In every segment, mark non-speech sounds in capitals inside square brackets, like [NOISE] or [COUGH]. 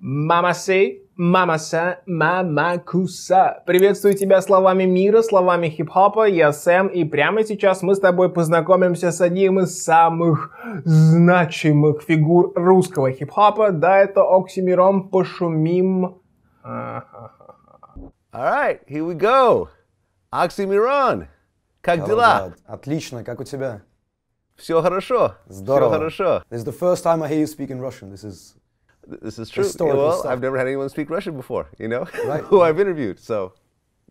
Мамасе, мамаса, мамакуса. Приветствую тебя словами мира, словами хип-хопа. Я Сэм, и прямо сейчас мы с тобой познакомимся с одним из самых значимых фигур русского хип-хопа. Да, это Оксимирон Пошумим. Alright, here we go. Оксимирон, как дела? Отлично, как у тебя? Все хорошо. Здорово. Все хорошо. This is the first time I hear you speak in Russian. This is This is true. Well, stuff. I've never had anyone speak Russian before, you know, [LAUGHS] right. who I've interviewed. So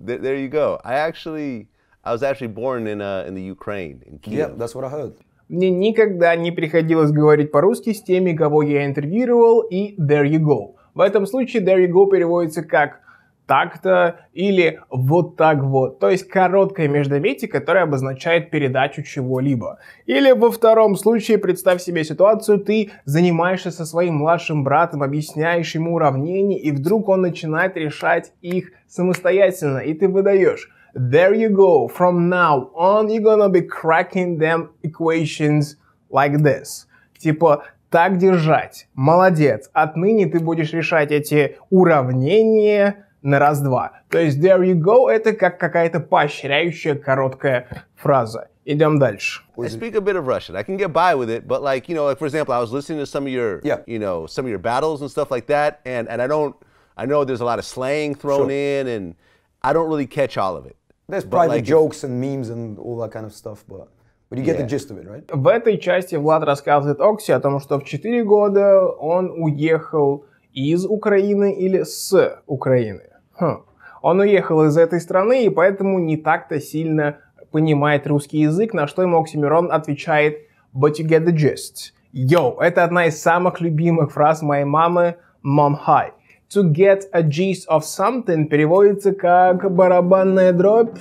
th- there you go. I actually, I was actually born in, uh, in the Ukraine, in Kiev. Yeah, that's what I heard. Мне никогда не приходилось говорить по-русски с теми, кого я интервьюировал, и there you go. В этом случае there you go переводится как так-то или вот так вот. То есть короткое междометие, которое обозначает передачу чего-либо. Или во втором случае, представь себе ситуацию, ты занимаешься со своим младшим братом, объясняешь ему уравнения, и вдруг он начинает решать их самостоятельно, и ты выдаешь. There you go, from now on you're gonna be cracking them equations like this. Типа, так держать, молодец, отныне ты будешь решать эти уравнения, на раз-два. То есть there you go это как какая-то поощряющая короткая фраза. Идем дальше. I speak a bit of Russian. I can get by with it, but like, you know, like for example, I was listening to some of your, yeah. you know, some of your battles and stuff like that, and and I don't, I know there's a lot of slang thrown sure. in, and I don't really catch all of it. There's but private like, jokes and memes and all that kind of stuff, but. But you get yeah. the gist of it, right? В этой части Влад рассказывает Окси о том, что в 4 года он уехал из Украины или с Украины. Хм. Он уехал из этой страны и поэтому не так-то сильно понимает русский язык, на что ему Оксимирон отвечает «But you get the gist». Йоу, это одна из самых любимых фраз моей мамы «Mom, hi». To get a gist of something переводится как «барабанная дробь»,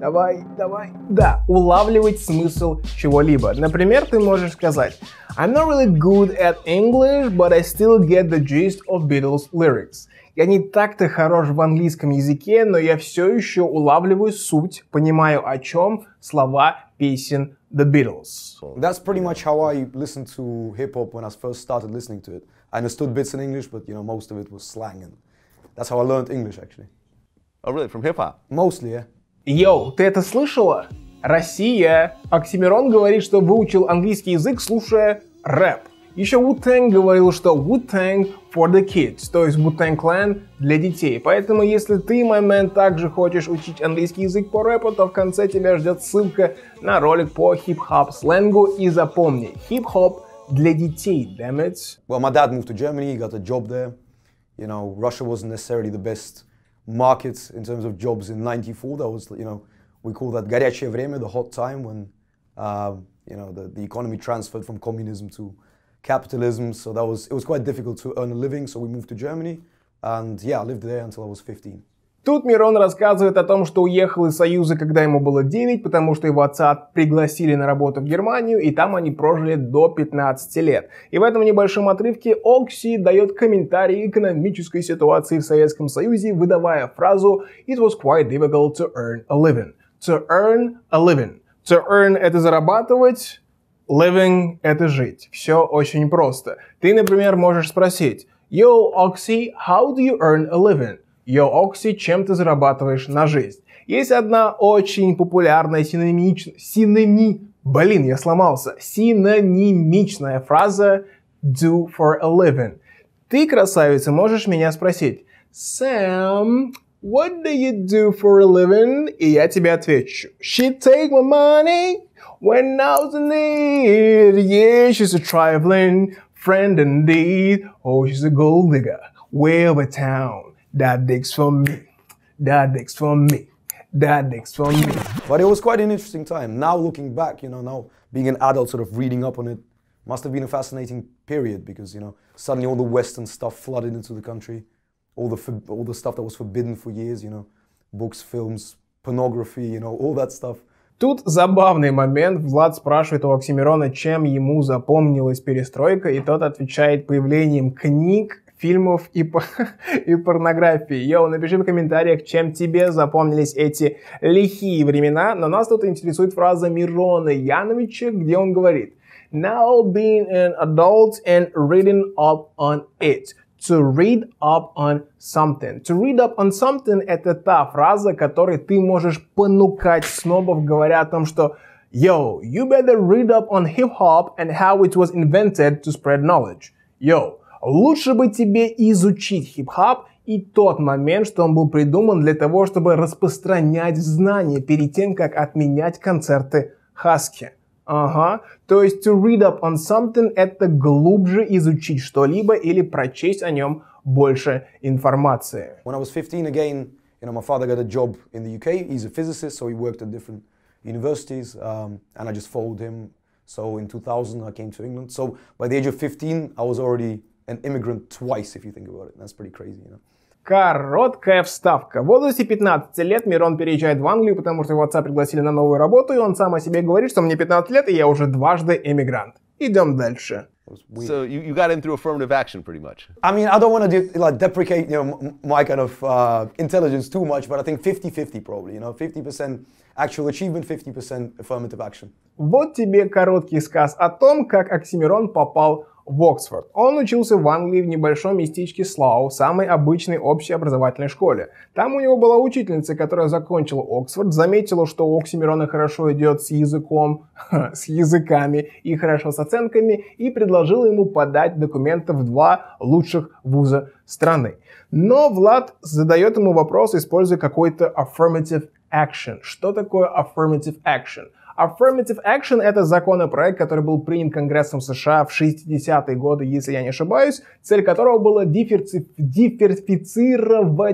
давай, давай. Да, улавливать смысл чего-либо. Например, ты можешь сказать I'm not really good at English, but I still get the gist of Beatles lyrics. Я не так-то хорош в английском языке, но я все еще улавливаю суть, понимаю о чем слова песен The Beatles. That's pretty much how I listened to hip hop when I first started listening to it. I understood bits in English, but you know most of it was slang, and that's how I learned English actually. Oh, really? From hip hop? Mostly, yeah. Йоу, ты это слышала? Россия. Оксимирон говорит, что выучил английский язык, слушая рэп. Еще wu tang говорил, что wu tang for the kids, то есть wu tang Clan для детей. Поэтому, если ты, момент, также хочешь учить английский язык по рэпу, то в конце тебя ждет ссылка на ролик по хип-хоп сленгу. И запомни, хип-хоп для детей, damn it. Well, my dad moved to Germany, got a job there. You know, Russia wasn't necessarily the best markets in terms of jobs in 94. That was, you know, we call that горячее время, the hot time when, uh, you know, the, the economy transferred from communism to capitalism. So that was, it was quite difficult to earn a living. So we moved to Germany and yeah, I lived there until I was 15. Тут Мирон рассказывает о том, что уехал из Союза, когда ему было 9, потому что его отца пригласили на работу в Германию, и там они прожили до 15 лет. И в этом небольшом отрывке Окси дает комментарий экономической ситуации в Советском Союзе, выдавая фразу «It was quite difficult to earn a living». To earn a living. To earn – это зарабатывать, living – это жить. Все очень просто. Ты, например, можешь спросить «Yo, Oxy, how do you earn a living?» Йоокси, чем ты зарабатываешь на жизнь. Есть одна очень популярная синонимичная, синоним... Блин, я сломался. Синонимичная фраза do for a living. Ты, красавица, можешь меня спросить, Sam, what do you do for a living? И я тебе отвечу, she take my money when I was in need. Yeah, she's a traveling friend indeed. Oh, she's a gold digger, way of over town. That dick's from me. That dick's from me. That dick's from me. But it was quite an interesting time. Now looking back, you know, now being an adult, sort of reading up on it, must have been a fascinating period because you know suddenly all the Western stuff flooded into the country, all the all the stuff that was forbidden for years, you know, books, films, pornography, you know, all that stuff. Тут забавный момент. Влад спрашивает у Оксимирона, чем ему запомнилась перестройка, и тот отвечает появлением книг, фильмов и, [LAUGHS] и порнографии. Йоу, напиши в комментариях, чем тебе запомнились эти лихие времена. Но нас тут интересует фраза Мирона Яновича, где он говорит Now being an adult and reading up on it. To read up on something. To read up on something – это та фраза, которой ты можешь понукать снобов, говоря о том, что Yo, you better read up on hip-hop and how it was invented to spread knowledge. Yo, Лучше бы тебе изучить хип-хап и тот момент, что он был придуман для того, чтобы распространять знания перед тем, как отменять концерты Хаски. Ага, то есть to read up on something – это глубже изучить что-либо или прочесть о нем больше информации. When I was 15 again, you know, my father got a job in the UK. He's a physicist, so he worked at different universities, um, and I just followed him. So in 2000, I came to England. So by the age of 15, I was already an immigrant twice, if you think about it. That's pretty crazy, you know. Короткая вставка. В возрасте 15 лет Мирон переезжает в Англию, потому что его отца пригласили на новую работу, и он сам о себе говорит, что мне 15 лет, и я уже дважды эмигрант. Идем дальше. So you, you got in through affirmative action, pretty much. I mean, I don't want to de like deprecate you know my kind of uh, intelligence too much, but I think 50-50 probably. You know, 50% actual achievement, 50% affirmative action. Вот тебе короткий сказ о том, как Оксимирон попал в Оксфорд. Он учился в Англии в небольшом местечке Слау, самой обычной общей образовательной школе. Там у него была учительница, которая закончила Оксфорд, заметила, что у Оксимирона хорошо идет с языком, [LAUGHS] с языками и хорошо с оценками, и предложила ему подать документы в два лучших вуза страны. Но Влад задает ему вопрос, используя какой-то affirmative action. Что такое affirmative action? Affirmative Action — это законопроект, который был принят Конгрессом США в 60-е годы, если я не ошибаюсь, цель которого была диферци...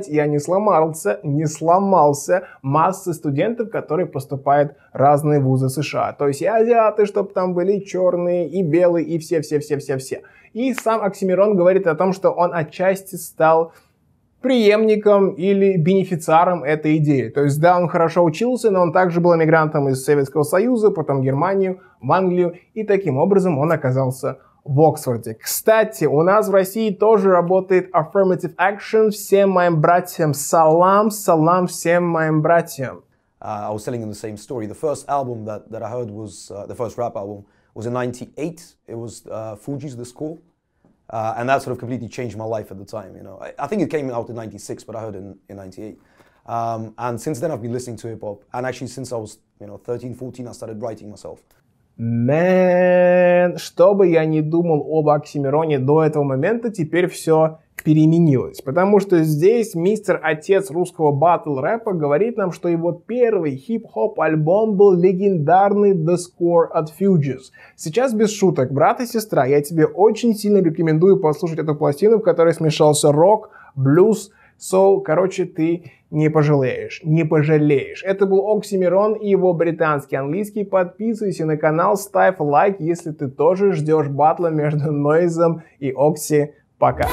я не сломался, не сломался, массы студентов, которые поступают в разные вузы США. То есть и азиаты, чтобы там были черные, и белые, и все-все-все-все-все. И сам Оксимирон говорит о том, что он отчасти стал преемником или бенефициаром этой идеи. То есть, да, он хорошо учился, но он также был эмигрантом из Советского Союза, потом Германию, в Англию, и таким образом он оказался в Оксфорде. Кстати, у нас в России тоже работает affirmative action. Всем моим братьям салам, салам всем моим братьям. Uh, I was telling him the same story. The first album that, that I heard was, uh, the first rap album was in 98. It was uh, Fuji's The School. Uh, and that sort of completely changed my life at the time. You know, I, I think it came out in '96, but I heard it in, in '98. Um, and since then, I've been listening to hip hop. And actually, since I was, you know, 13, 14, I started writing myself. Man, что бы я ни думал об Оксимироне до этого момента, теперь все переменилось. Потому что здесь мистер отец русского батл рэпа говорит нам, что его первый хип-хоп альбом был легендарный The Score от Fugees. Сейчас без шуток, брат и сестра, я тебе очень сильно рекомендую послушать эту пластину, в которой смешался рок, блюз, соул. Короче, ты не пожалеешь, не пожалеешь. Это был Оксимирон и его британский английский. Подписывайся на канал, ставь лайк, если ты тоже ждешь батла между Нойзом и Окси Пока.